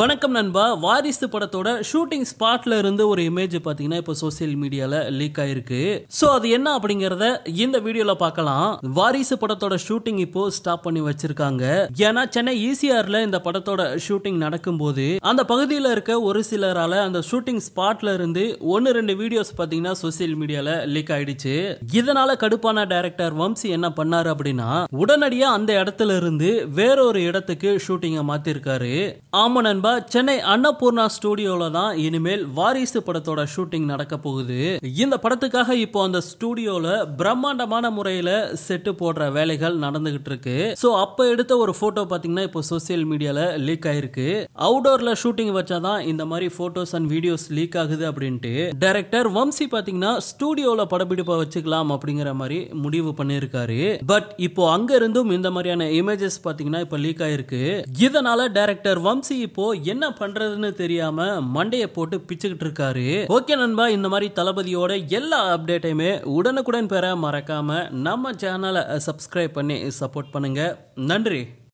வணக்கம் நண்பா வாரிசு படத்தோட ஷூட்டிங் ஸ்பாட்ல இருந்து ஒரு இமேஜ் பாத்தீங்கன்னா இப்போ சோசியல் மீடியால லீக் ஆயிருக்கு சோ அது என்ன அப்படிங்கறத இந்த வீடியோல பார்க்கலாம் வாரிசு படத்தோட ஷூட்டிங் இப்போ ஸ்டாப் பண்ணி வச்சிருக்காங்க ஏன்னா சென்னை ஈசிஆர்ல e இந்த படத்தோட ஷூட்டிங் நடக்கும் போது அந்த பகுதியில இருக்க ஒரு சிலரால அந்த ஷூட்டிங் ஸ்பாட்ல இருந்து ஒன்னு ரெண்டு வீடியோஸ் பாத்தீங்கன்னா சோசியல் மீடியால லீக் ஆயிடுச்சு இதனால கடுப்பான டைரக்டர் வம்சி என்ன பண்ணாரு அப்படின்னா உடனடியா அந்த இடத்துல இருந்து வேறொரு இடத்துக்கு ஷூட்டிங்கை மாத்திருக்காரு ஆமா நண்பா சென்னை அன்னபூர்ணா ஸ்டூடியோவில் தான் இனிமேல் வாரிசு படத்தோட ஷூட்டிங் நடக்க போகுது இந்த படத்துக்காக இப்போ அந்த ஸ்டூடியோவில் பிரம்மாண்டமான முறையில் செட்டு போடுற வேலைகள் நடந்துகிட்டு இருக்கு ஸோ அப்போ எடுத்த ஒரு ஃபோட்டோ பார்த்தீங்கன்னா இப்போ சோசியல் மீடியாவில் லீக் ஆயிருக்கு அவுடோரில் ஷூட்டிங் வச்சாதான் இந்த மாதிரி ஃபோட்டோஸ் அண்ட் வீடியோஸ் லீக் ஆகுது அப்படின்ட்டு டைரக்டர் வம்சி பார்த்தீங்கன்னா ஸ்டுடியோவில் படப்பிடிப்பை வச்சுக்கலாம் அப்படிங்கிற மாதிரி முடிவு பண்ணியிருக்காரு பட் இப்போ அங்கே இருந்தும் இந்த மாதிரியான இமேஜஸ் பார்த்தீங்கன்னா இப்போ லீக் ஆயிருக்கு இதனால டைரக்டர் வம்சி இப்போ என்ன பண்றதுன்னு தெரியாம மண்டைய போட்டு பிச்சுக்கிட்டு இருக்காரு ஓகே நண்பா இந்த மாதிரி தளபதியோட எல்லா அப்டேட்டையுமே உடனுக்குடன் பெற மறக்காம நம்ம சேனலை சப்ஸ்கிரைப் பண்ணி சப்போர்ட் பண்ணுங்க நன்றி